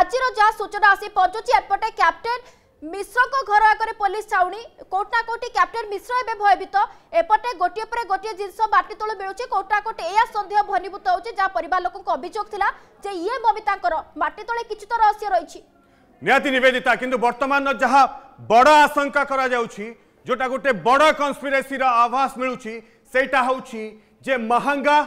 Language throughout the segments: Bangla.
আজির যা সূচনা আসি পঞ্চুছি এপটে ক্যাপ্টেন মিশ্রক ঘর আগে পুলিশ ছাউনি কোটি না কোটি ক্যাপ্টেন মিশ্র এবে ভয়ভীত এপটে গোটিয়ে পরে গোটিয়ে জিনিস মাটি তলু মিলুছে কোটি না কোটি এয়া সন্দেহ ঘনীভূত হচ্ছে যা পরিবার লোক অভিযোগ লা যে ইয়ে মমিতাঙ্কর মাটি তলে কিছু তো রহস্য রয়েছে নিহতি নিবেদিতা কিন্তু বর্তমান যা বড় আশঙ্কা করা যাচ্ছে যেটা গোটে বড় কনস্পিরেসির আভাস মিলুছি সেইটা হচ্ছে যে মাহাঙ্গা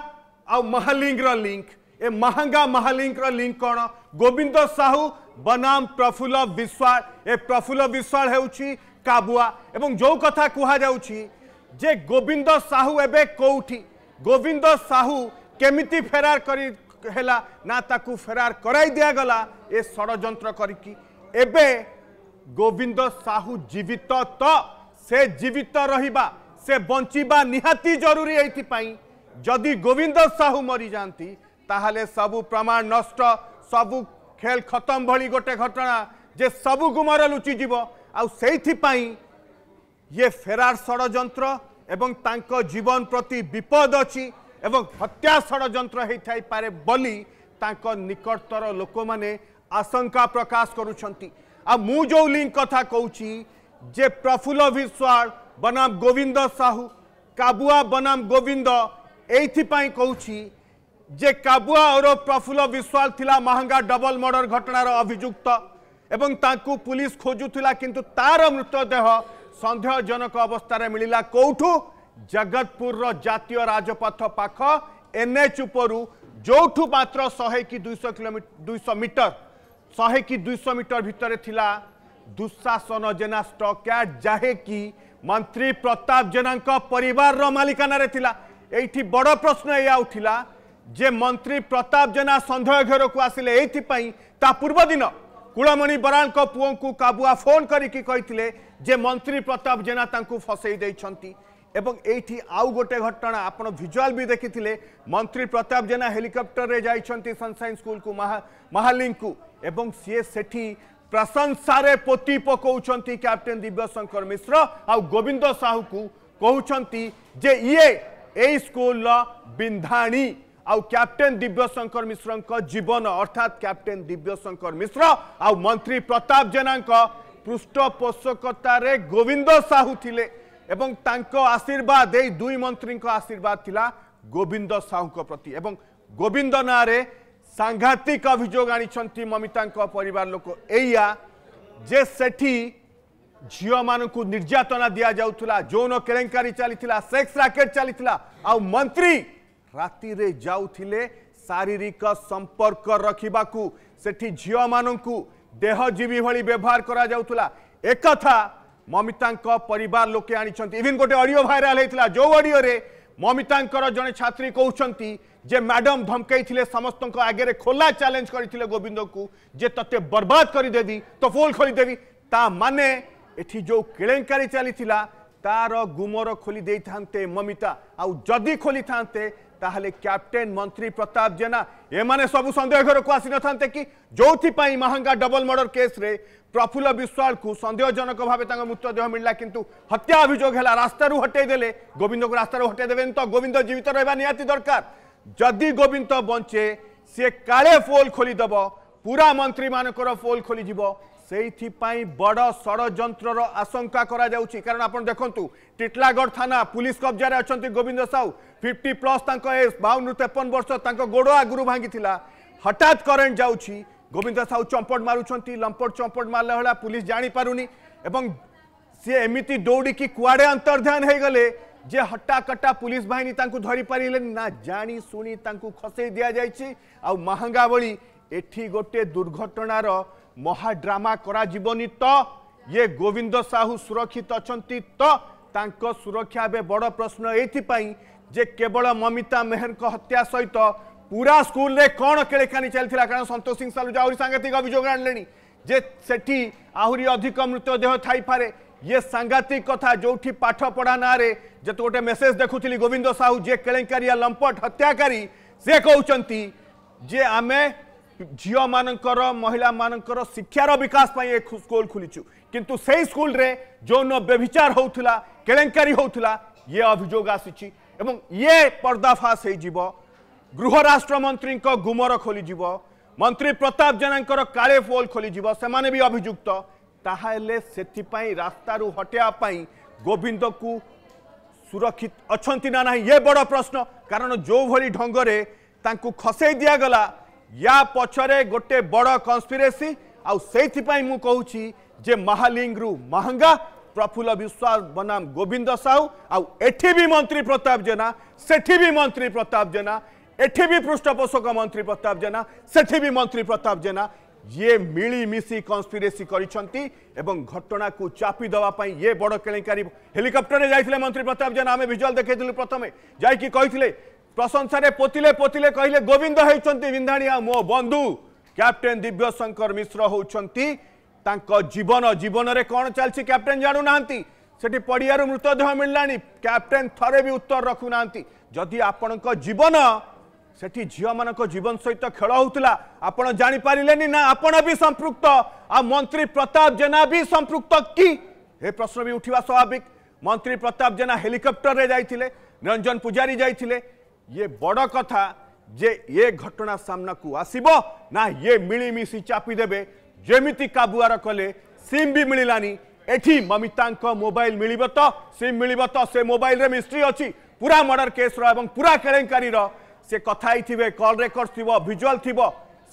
আহালিঙ্কর লিঙ্ক ए महांगा महालिंक लिंक कौन गोविंद साहू बनाम प्रफुल्ल विश्वाल ए प्रफुल्ल विश्वाल हूँ काबुआ एवं जो कथा कहुच्छे जे गोविंद साहू एवं कौटी गोविंद साहू केमिति फेरार करी হেলা না তাকু ফেরার করাই দিয়া গলা এ ষড়যন্ত্র করিকি এবে গোবিন্দ সাহু জীবিত তো সে জীবিত রহিবা সে বঞ্চিবা নিহাতি জরুরি এইথিপাই যদি গোবিন্দ সাহু মরি যাতে তাহলে সবু প্রমাণ নষ্ট সবু খেল খতম ভি গোটে ঘটনা যে সবু গুমর লুচিযিব আইপাই ইয়ে ফেরার ষড়যন্ত্র এবং তাঙ্ক জীবন প্রতি বিপদ অছি এবং হত্যা ষড়যন্ত্র হয়ে থাই বলি তাঙ্ক নিকটতর লোক মানে আশঙ্কা প্রকাশ করুছন্তি আর লিঙ্ক কথা কৌছি যে প্রফুল্ল বিশ্বাস বনাম গোবিন্দ সাহু কাবুয়া বনাম গোবিন্দ এইপাই কৌছি और प्रफुल्ल विश्वास थिला महाङ्गा डबल मर्डर घटणार अभियुक्त एस खोजुला किंतु तार मृतदेह सन्देहजनक अवस्था कोठु जगतपुर जातीय राज पाख एनएच उप जो ठुलो कि दुईश किलोमीटर दुईश मीटर शे कि दुईश थिला दुशासन जेना जाहे जाकि मंत्री प्रताप जेना थिला एठी बड प्रश्न ए उठिला जे मंत्री प्रताप जेना सन्देह घेर को आसिले पूर्व दिन कूलमणि बराल पुओ को काबुआ फोन जे मंत्री प्रताप जेना फसई एवं ये आउ गोटे घटना आप भिजुआल भी देखी मंत्री प्रताप जेना हेलिकप्टर जानसाइन स्कूल को महालिंग को सी से प्रशंसार पोती पकाचन कैप्टेन दिव्यशंकर मिश्र आ गोविंद साहू को कहते ये यही स्कूल बिंधाणी ଆଉ କ୍ୟାପ୍ଟେନ୍ ଦିବ୍ୟଶଙ୍କର ମିଶ୍ରଙ୍କ ଜୀବନ ଅର୍ଥାତ୍ କ୍ୟାପ୍ଟେନ୍ ଦିବ୍ୟଶଙ୍କର ମିଶ୍ର ଆଉ ମନ୍ତ୍ରୀ ପ୍ରତାପ ଜେନାଙ୍କ ପୃଷ୍ଠପୋଷକତାରେ ଗୋବିନ୍ଦ ସାହୁ ଥିଲେ ଏବଂ ତାଙ୍କ ଆଶୀର୍ବାଦ ଏଇ ଦୁଇ ମନ୍ତ୍ରୀଙ୍କ ଆଶୀର୍ବାଦ ଥିଲା ଗୋବିନ୍ଦ ସାହୁଙ୍କ ପ୍ରତି ଏବଂ ଗୋବିନ୍ଦ ନାଁରେ ସାଂଘାତିକ ଅଭିଯୋଗ ଆଣିଛନ୍ତି ମମିତାଙ୍କ ପରିବାର ଲୋକ ଏଇଆ ଯେ ସେଠି ଝିଅମାନଙ୍କୁ ନିର୍ଯାତନା ଦିଆଯାଉଥିଲା ଯୌନ କେଳେଙ୍କାରୀ ଚାଲିଥିଲା ସେକ୍ସ ରାକେଟ୍ ଚାଲିଥିଲା ଆଉ ମନ୍ତ୍ରୀ ରାତିରେ ଯାଉଥିଲେ ଶାରୀରିକ ସମ୍ପର୍କ ରଖିବାକୁ ସେଠି ଝିଅମାନଙ୍କୁ ଦେହଜୀବୀ ଭଳି ବ୍ୟବହାର କରାଯାଉଥିଲା ଏକଥା ମମିତାଙ୍କ ପରିବାର ଲୋକେ ଆଣିଛନ୍ତି ଇଭିନ୍ ଗୋଟେ ଅଡ଼ିଓ ଭାଇରାଲ୍ ହେଇଥିଲା ଯେଉଁ ଅଡ଼ିଓରେ ମମିତାଙ୍କର ଜଣେ ଛାତ୍ରୀ କହୁଛନ୍ତି ଯେ ମ୍ୟାଡ଼ାମ୍ ଧମକେଇଥିଲେ ସମସ୍ତଙ୍କ ଆଗରେ ଖୋଲା ଚ୍ୟାଲେଞ୍ଜ କରିଥିଲେ ଗୋବିନ୍ଦକୁ ଯେ ତତେ ବର୍ବାଦ କରିଦେବି ତୋ ଫୋଲ ଖୋଲିଦେବି ତା ମାନେ ଏଠି ଯେଉଁ କେଳେଙ୍କାରୀ ଚାଲିଥିଲା ତାର ଗୁମର ଖୋଲି ଦେଇଥାନ୍ତେ ମମିତା ଆଉ ଯଦି ଖୋଲିଥାନ୍ତେ তাহলে ক্যাপ্টেন মন্ত্রী Pratap Jena এ মানে সব সন্দেহ কৰকাসি নথানতে কি জৌতি পাই মহাঙ্গা ডাবল মার্ডার কেস রে প্রফুল্ল বিশ্বাল কো সন্দেহজনক ভাবে তা মুত দেহ মিললা কিন্তু হত্যা অভিযোগ হলা রাস্তাৰ হটে দেলে গোবিন্দ কো রাস্তাৰ হটে দেবে น ত গোবিন্দ জীবিত ৰেবা নিয়াতি দরকার যদি গোবিন্দ बнче से काले ফল খলি দব পুরা মন্ত্রী মানকৰ ফল খলি জিবো সেইপাই বড় ষড়যন্ত্র আশঙ্কা করা যাচ্ছে কারণ আপনার দেখুন টিটলাগড় থানা পুলিশ কব্জার অনেক গোবিন্দ সাউ ফিফটি প্লস তাঁর এজ বাউন তেপন বর্ষ তাঁর গোড় আগর ভাঙি হঠাৎ করেন্ট যাচ্ছি গোবিন্দ সাউ চম্পট মারুচ্ছেন লম্পট চম্পট মারলে ভাড়া পুলিশ জাঁপারুনি এবং সি এমিতি দৌড়ি কুয়াড়ে অন্তর্ধান হয়ে গেলে যে হটাকটা পুলিশ বাহিনী তাঁর ধরি পারিলে না জানি শুনে তাঁর খসাই দিয়া যাই আউ ভি এটি গোটে দুর্ঘটনার महाड्रामा करा तो ये गोविंद साहू सुरक्षित अच्छा तो तांको सुरक्षा एवं बड़ प्रश्न ये केवल ममिता मेहर को हत्या सहित तो, पूरा स्कूल रे कौन केलेखानी चलता कारण सतोष सिंह सालू जो सांघातिक अभोग आज आहरी अधिक मृतदेह थे ये सांघातिक कथ जो पाठ पढ़ा ना जो गोटे मेसेज देखु थी गोविंद साहू जे के लंपट हत्याकारी से कहते जे आमे झील मान महिला मान शिक्षार विकास स्कूल खुली किंतु से स्कूल रे जौन व्यभिचार होता केलेंकारी होता ये अभोग आसी ये पर्दाफाश हो गृह मंत्री गुमर खोली मंत्री प्रताप जेना काले फोल खोली से अभुक्त ताकि रास्तु हटेपी गोविंद को सुरक्षित अच्छा ना ये बड़ प्रश्न कारण जो भली ढंग से खसई दिगला या पचरे गोटे बड़ कन्स्पिरेसी आईपाई मुझे जे महालिंग रु महंगा प्रफुल्ल विश्वास बनाम गोविंद साहू आउ एठी भी मंत्री प्रताप जेना सेठी भी मंत्री प्रताप जेना एठी भी पृष्ठपोषक मंत्री प्रताप जेना सेठी भी मंत्री प्रताप जेना ये मिलीमिशि कन्स्पिरेसी कर घटना को चापी देवाई ये बड़ के हेलिकप्टर में जाते मंत्री प्रताप जेना आम भिजुआल देखे प्रथम जाइए प्रशंसा पोतिले पोतिले कहिले गोविन्दैन्धाणी आ मो बन्धु क्याप्टेन दिव्यशंकर मिश्र हौ जीवन जीवन कन् चाहिँ क्याप्टेन से पड़िया मृतदेह थे भी उत्तर रखुना जदि आपण जीवन से झील मान जीवन सहित खेल जापारे ना आपण भी नपानुक्त आ मंत्री प्रताप जेना भी सम्पृक्त कि ए प्रश्न भी उठवा स्वाभाविक मंत्री प्रताप जेना हेलिकप्टर में जाते निरंजन पूजारी जाइ ये बड़ कथा जे ये घटना सामना को आसब ना ये मिलमिशी चापिदेवे जमी काबुआर कले सीम भी मिललानी एटी ममिता मोबाइल मिल तो सिम मिल तो से मोबाइल मिस्ट्री अच्छी पूरा मर्डर केस एवं पूरा केलेकारी से कथाई थे कल रेकर्ड थी भिजुआल थी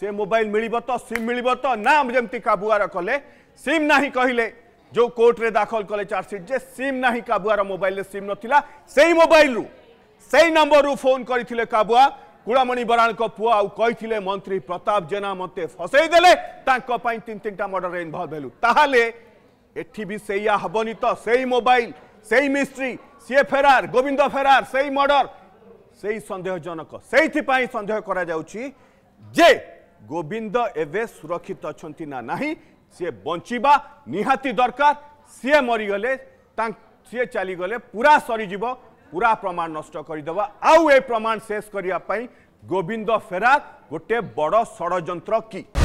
से मोबाइल मिल तो सिम मिल तो ना जमी काबुआर कले सिम ना कहले जो कोर्टे दाखल कले चार्जसीट जे सिम ना काबुआर मोबाइल सीम नाला से मोबाइल रू সেই নম্বরু ফোন করে কাবুয়া কুড়ামণি বরাড় পুଅ আউ কে মন্ত্রী প্রতাপ জেনা মতো ফসাই দেলে তাঁপাই তিন তিনটা মর্ডর ইনভলভ হলু তাহলে এটি বি সেইয়া হবনি তো সেই মোবাইল সেই মিস্ত্রি সিএ ফেরার গোবিন্দ ফেরার সেই মর্ডর সেই সন্দেহজনক সেইপাই সন্দেহ করা যাচ্ছে যে গোবিন্দ এবে সুরক্ষিত অনেক না না সি বঞ্চা নিহাতি দরকার সি মরিগলে তা সি চালগলে পুরা সরিযোগ पूरा प्रमाण नष्ट करदेवा आउ ए प्रमाण शेष करने गोविंद फेरार गोटे बड़ षड़ की